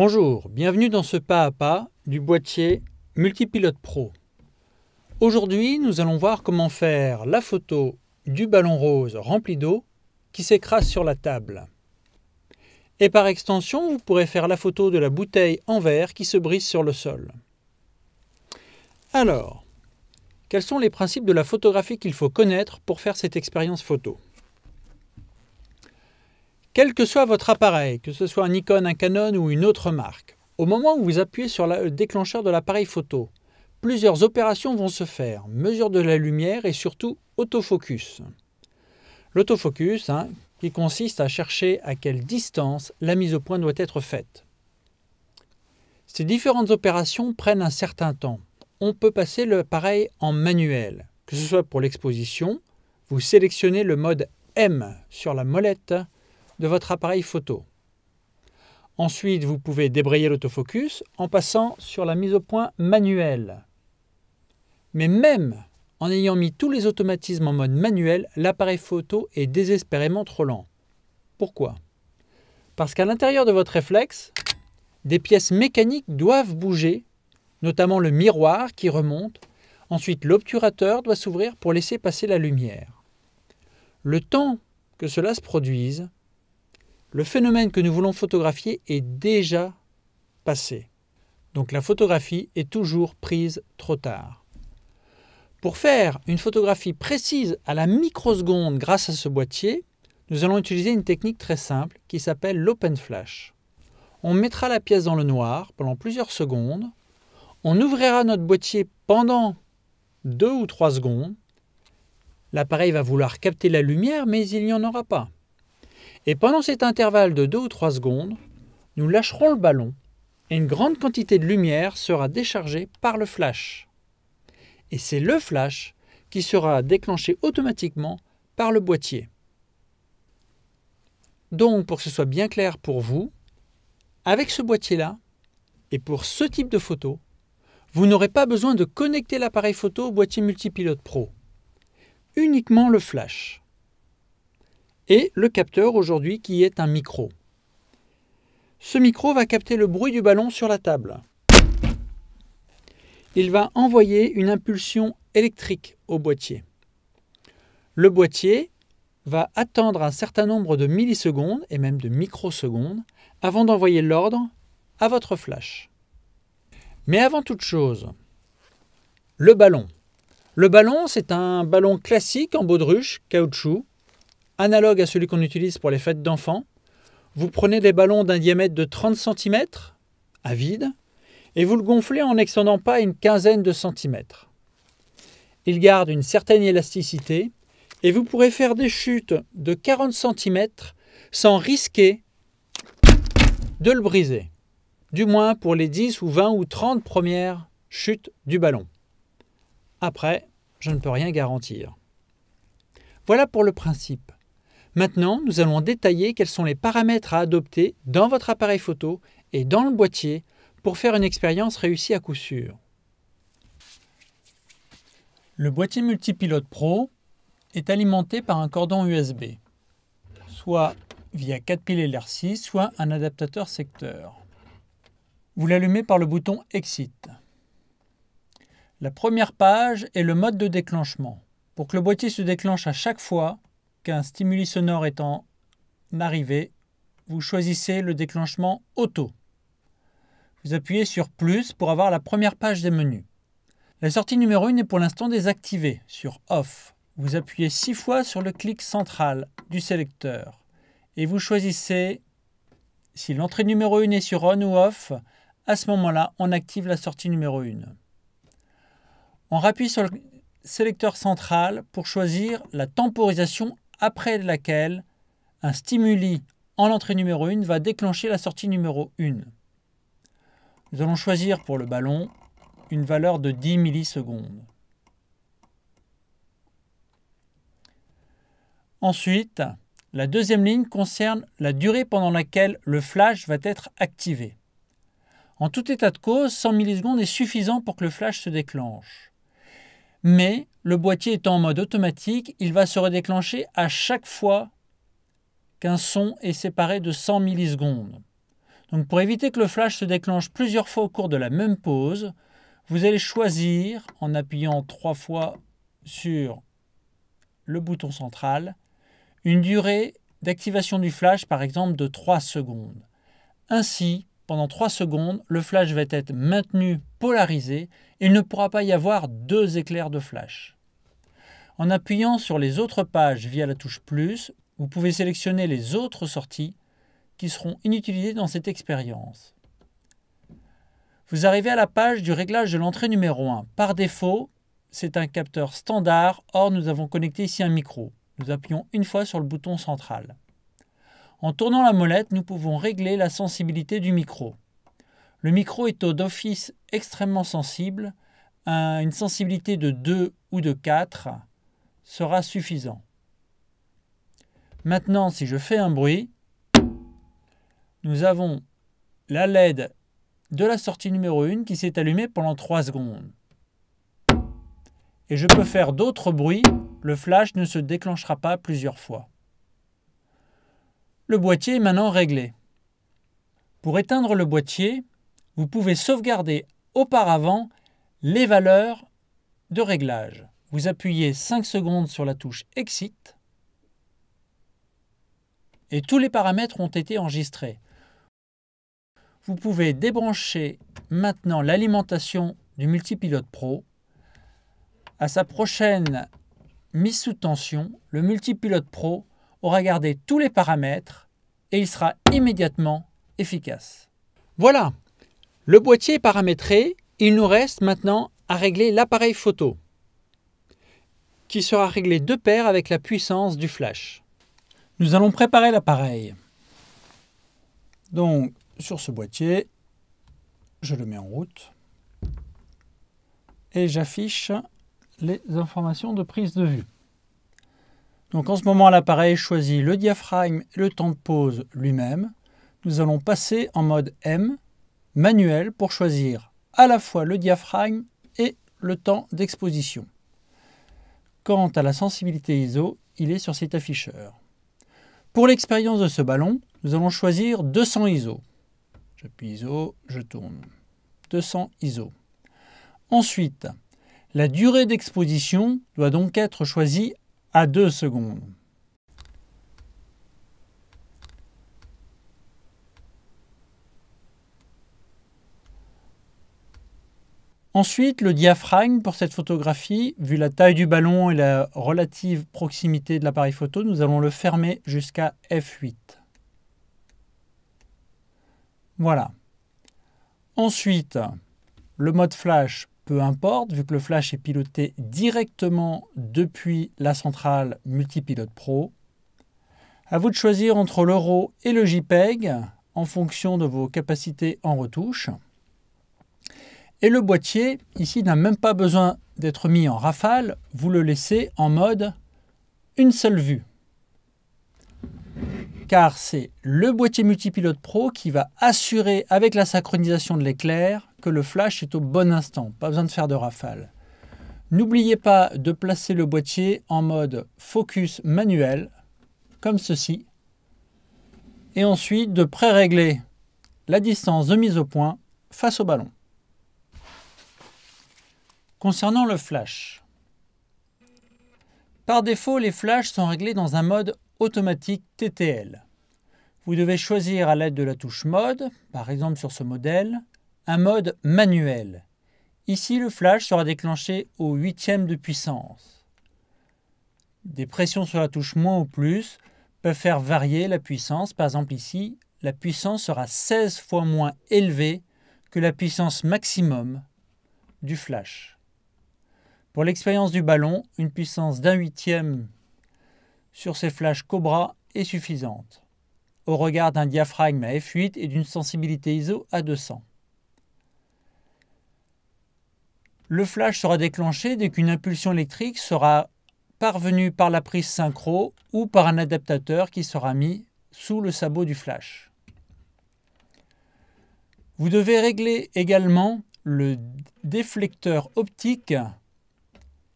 Bonjour, bienvenue dans ce pas à pas du boîtier Multipilote Pro. Aujourd'hui, nous allons voir comment faire la photo du ballon rose rempli d'eau qui s'écrase sur la table. Et par extension, vous pourrez faire la photo de la bouteille en verre qui se brise sur le sol. Alors, quels sont les principes de la photographie qu'il faut connaître pour faire cette expérience photo quel que soit votre appareil, que ce soit un Nikon, un Canon ou une autre marque. Au moment où vous appuyez sur le déclencheur de l'appareil photo, plusieurs opérations vont se faire, mesure de la lumière et surtout autofocus. L'autofocus, hein, qui consiste à chercher à quelle distance la mise au point doit être faite. Ces différentes opérations prennent un certain temps. On peut passer l'appareil en manuel, que ce soit pour l'exposition, vous sélectionnez le mode M sur la molette de votre appareil photo. Ensuite, vous pouvez débrayer l'autofocus en passant sur la mise au point manuelle. Mais même en ayant mis tous les automatismes en mode manuel, l'appareil photo est désespérément trop lent. Pourquoi Parce qu'à l'intérieur de votre réflexe, des pièces mécaniques doivent bouger, notamment le miroir qui remonte, ensuite l'obturateur doit s'ouvrir pour laisser passer la lumière. Le temps que cela se produise, le phénomène que nous voulons photographier est déjà passé. Donc la photographie est toujours prise trop tard. Pour faire une photographie précise à la microseconde grâce à ce boîtier, nous allons utiliser une technique très simple qui s'appelle l'open flash. On mettra la pièce dans le noir pendant plusieurs secondes, on ouvrira notre boîtier pendant deux ou trois secondes, l'appareil va vouloir capter la lumière mais il n'y en aura pas. Et pendant cet intervalle de 2 ou 3 secondes, nous lâcherons le ballon et une grande quantité de lumière sera déchargée par le flash. Et c'est le flash qui sera déclenché automatiquement par le boîtier. Donc, pour que ce soit bien clair pour vous, avec ce boîtier-là, et pour ce type de photo, vous n'aurez pas besoin de connecter l'appareil photo au boîtier multipilote Pro. Uniquement le flash et le capteur aujourd'hui qui est un micro. Ce micro va capter le bruit du ballon sur la table. Il va envoyer une impulsion électrique au boîtier. Le boîtier va attendre un certain nombre de millisecondes et même de microsecondes avant d'envoyer l'ordre à votre flash. Mais avant toute chose, le ballon. Le ballon, c'est un ballon classique en baudruche, caoutchouc, analogue à celui qu'on utilise pour les fêtes d'enfants. Vous prenez des ballons d'un diamètre de 30 cm à vide et vous le gonflez en n'extendant pas une quinzaine de centimètres. Il garde une certaine élasticité et vous pourrez faire des chutes de 40 cm sans risquer de le briser, du moins pour les 10 ou 20 ou 30 premières chutes du ballon. Après, je ne peux rien garantir. Voilà pour le principe. Maintenant, nous allons détailler quels sont les paramètres à adopter dans votre appareil photo et dans le boîtier pour faire une expérience réussie à coup sûr. Le boîtier multipilote Pro est alimenté par un cordon USB, soit via 4 piles LR6, soit un adaptateur secteur. Vous l'allumez par le bouton Exit. La première page est le mode de déclenchement. Pour que le boîtier se déclenche à chaque fois, qu'un stimuli sonore étant en arrivée, vous choisissez le déclenchement auto. Vous appuyez sur plus pour avoir la première page des menus. La sortie numéro 1 est pour l'instant désactivée sur off. Vous appuyez six fois sur le clic central du sélecteur et vous choisissez si l'entrée numéro 1 est sur on ou off. À ce moment-là, on active la sortie numéro 1. On rappuie sur le sélecteur central pour choisir la temporisation après laquelle un stimuli en l'entrée numéro 1 va déclencher la sortie numéro 1. Nous allons choisir pour le ballon une valeur de 10 millisecondes. Ensuite, la deuxième ligne concerne la durée pendant laquelle le flash va être activé. En tout état de cause, 100 millisecondes est suffisant pour que le flash se déclenche mais le boîtier étant en mode automatique, il va se redéclencher à chaque fois qu'un son est séparé de 100 millisecondes. Donc pour éviter que le flash se déclenche plusieurs fois au cours de la même pause, vous allez choisir, en appuyant trois fois sur le bouton central, une durée d'activation du flash par exemple de 3 secondes. Ainsi, pendant 3 secondes, le flash va être maintenu polarisé et il ne pourra pas y avoir deux éclairs de flash. En appuyant sur les autres pages via la touche plus, vous pouvez sélectionner les autres sorties qui seront inutilisées dans cette expérience. Vous arrivez à la page du réglage de l'entrée numéro 1. Par défaut, c'est un capteur standard, or nous avons connecté ici un micro. Nous appuyons une fois sur le bouton central. En tournant la molette, nous pouvons régler la sensibilité du micro. Le micro est au d'office extrêmement sensible. Une sensibilité de 2 ou de 4 sera suffisant. Maintenant, si je fais un bruit, nous avons la LED de la sortie numéro 1 qui s'est allumée pendant 3 secondes. Et je peux faire d'autres bruits, le flash ne se déclenchera pas plusieurs fois. Le boîtier est maintenant réglé. Pour éteindre le boîtier, vous pouvez sauvegarder auparavant les valeurs de réglage. Vous appuyez 5 secondes sur la touche Exit et tous les paramètres ont été enregistrés. Vous pouvez débrancher maintenant l'alimentation du Multipilote Pro. À sa prochaine mise sous tension, le Multipilote Pro aura gardé tous les paramètres et il sera immédiatement efficace. Voilà, le boîtier est paramétré, il nous reste maintenant à régler l'appareil photo, qui sera réglé de pair avec la puissance du flash. Nous allons préparer l'appareil. Donc, sur ce boîtier, je le mets en route et j'affiche les informations de prise de vue. Donc en ce moment, l'appareil choisit le diaphragme et le temps de pose lui-même. Nous allons passer en mode M, manuel, pour choisir à la fois le diaphragme et le temps d'exposition. Quant à la sensibilité ISO, il est sur cet afficheur. Pour l'expérience de ce ballon, nous allons choisir 200 ISO. J'appuie ISO, je tourne. 200 ISO. Ensuite, la durée d'exposition doit donc être choisie à 2 secondes. Ensuite, le diaphragme pour cette photographie, vu la taille du ballon et la relative proximité de l'appareil photo, nous allons le fermer jusqu'à F8. Voilà. Ensuite, le mode flash peu importe, vu que le flash est piloté directement depuis la centrale Multipilote Pro. À vous de choisir entre l'euro et le JPEG en fonction de vos capacités en retouche. Et le boîtier, ici, n'a même pas besoin d'être mis en rafale, vous le laissez en mode une seule vue car c'est le boîtier multipilote pro qui va assurer avec la synchronisation de l'éclair que le flash est au bon instant, pas besoin de faire de rafale. N'oubliez pas de placer le boîtier en mode focus manuel, comme ceci, et ensuite de pré-régler la distance de mise au point face au ballon. Concernant le flash, par défaut, les flashs sont réglés dans un mode automatique TTL. Vous devez choisir à l'aide de la touche mode, par exemple sur ce modèle, un mode manuel. Ici, le flash sera déclenché au huitième de puissance. Des pressions sur la touche moins ou plus peuvent faire varier la puissance. Par exemple ici, la puissance sera 16 fois moins élevée que la puissance maximum du flash. Pour l'expérience du ballon, une puissance d'un huitième sur ces flashs Cobra est suffisante au regard d'un diaphragme à f8 et d'une sensibilité ISO à 200. Le flash sera déclenché dès qu'une impulsion électrique sera parvenue par la prise synchro ou par un adaptateur qui sera mis sous le sabot du flash. Vous devez régler également le déflecteur optique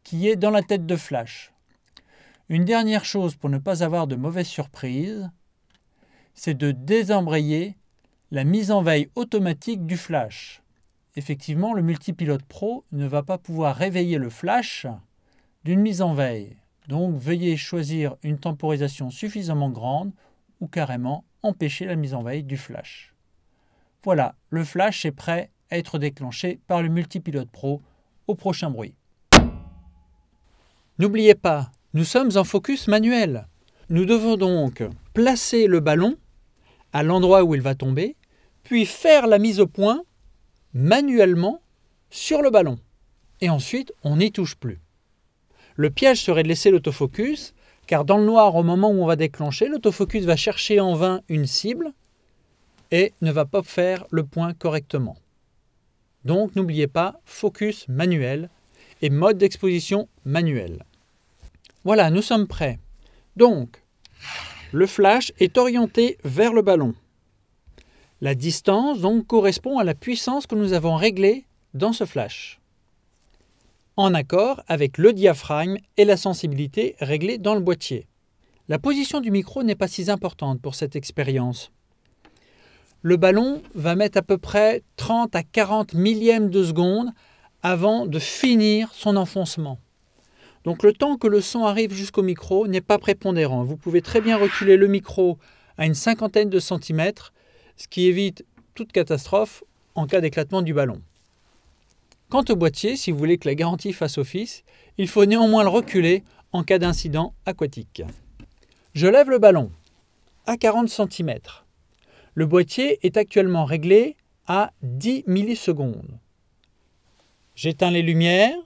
qui est dans la tête de flash. Une dernière chose pour ne pas avoir de mauvaises surprises, c'est de désembrayer la mise en veille automatique du flash. Effectivement, le multipilote pro ne va pas pouvoir réveiller le flash d'une mise en veille. Donc veuillez choisir une temporisation suffisamment grande ou carrément empêcher la mise en veille du flash. Voilà, le flash est prêt à être déclenché par le multipilote pro au prochain bruit. N'oubliez pas, nous sommes en focus manuel. Nous devons donc placer le ballon à l'endroit où il va tomber, puis faire la mise au point manuellement sur le ballon. Et ensuite, on n'y touche plus. Le piège serait de laisser l'autofocus, car dans le noir, au moment où on va déclencher, l'autofocus va chercher en vain une cible et ne va pas faire le point correctement. Donc n'oubliez pas, focus manuel et mode d'exposition manuel. Voilà, nous sommes prêts. Donc, le flash est orienté vers le ballon. La distance donc correspond à la puissance que nous avons réglée dans ce flash, en accord avec le diaphragme et la sensibilité réglée dans le boîtier. La position du micro n'est pas si importante pour cette expérience. Le ballon va mettre à peu près 30 à 40 millièmes de seconde avant de finir son enfoncement. Donc le temps que le son arrive jusqu'au micro n'est pas prépondérant. Vous pouvez très bien reculer le micro à une cinquantaine de centimètres, ce qui évite toute catastrophe en cas d'éclatement du ballon. Quant au boîtier, si vous voulez que la garantie fasse office, il faut néanmoins le reculer en cas d'incident aquatique. Je lève le ballon à 40 cm. Le boîtier est actuellement réglé à 10 millisecondes. J'éteins les lumières,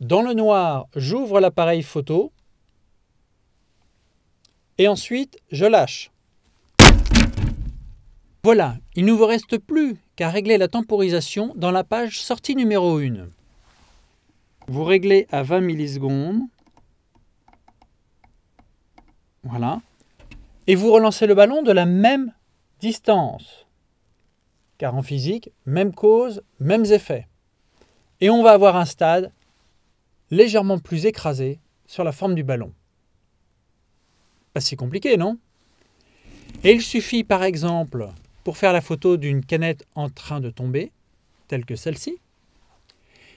dans le noir, j'ouvre l'appareil photo et ensuite je lâche. Voilà, il ne vous reste plus qu'à régler la temporisation dans la page sortie numéro 1. Vous réglez à 20 millisecondes. Voilà. Et vous relancez le ballon de la même distance. Car en physique, même cause, mêmes effets. Et on va avoir un stade légèrement plus écrasé sur la forme du ballon. Pas si compliqué, non Et il suffit par exemple, pour faire la photo d'une canette en train de tomber, telle que celle-ci,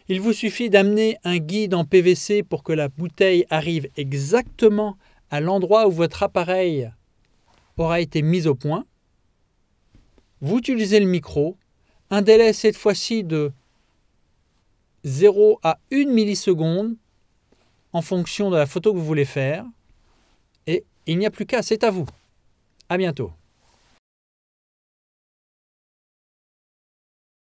il vous suffit d'amener un guide en PVC pour que la bouteille arrive exactement à l'endroit où votre appareil aura été mis au point. Vous utilisez le micro, un délai cette fois-ci de 0 à 1 milliseconde en fonction de la photo que vous voulez faire. Et il n'y a plus qu'à, c'est à vous. À bientôt.